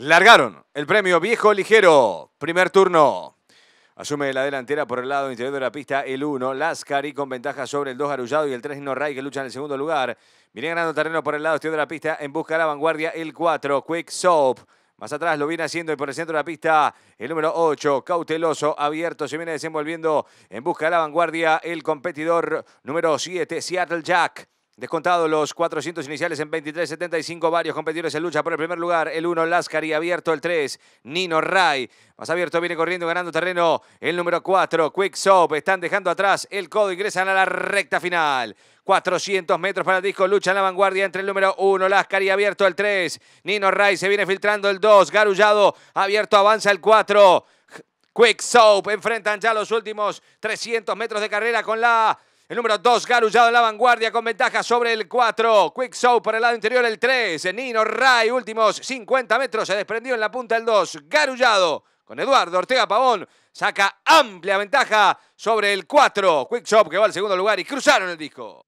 Largaron el premio Viejo Ligero. Primer turno. Asume la delantera por el lado interior de la pista el 1, Lascari con ventaja sobre el 2 Arullado y el 3 Norray que luchan en el segundo lugar. Viene ganando terreno por el lado exterior de la pista en busca de la vanguardia el 4, Quick Soap. Más atrás lo viene haciendo y por el centro de la pista el número 8, cauteloso, abierto, se viene desenvolviendo en busca de la vanguardia el competidor número 7, Seattle Jack. Descontado los 400 iniciales en 23.75, varios competidores en lucha por el primer lugar. El 1, y abierto el 3, Nino Ray. Más abierto viene corriendo, ganando terreno el número 4, Quick Soap. Están dejando atrás el codo, ingresan a la recta final. 400 metros para el disco, lucha en la vanguardia entre el número 1, y abierto el 3, Nino Ray se viene filtrando el 2, Garullado abierto, avanza el 4, Quick Soap enfrentan ya los últimos 300 metros de carrera con la el número 2, Garullado en la vanguardia con ventaja sobre el 4. Quick Show por el lado interior el 3. Nino Ray, últimos 50 metros, se desprendió en la punta el 2. Garullado con Eduardo Ortega Pavón. Saca amplia ventaja sobre el 4. Quick que va al segundo lugar y cruzaron el disco.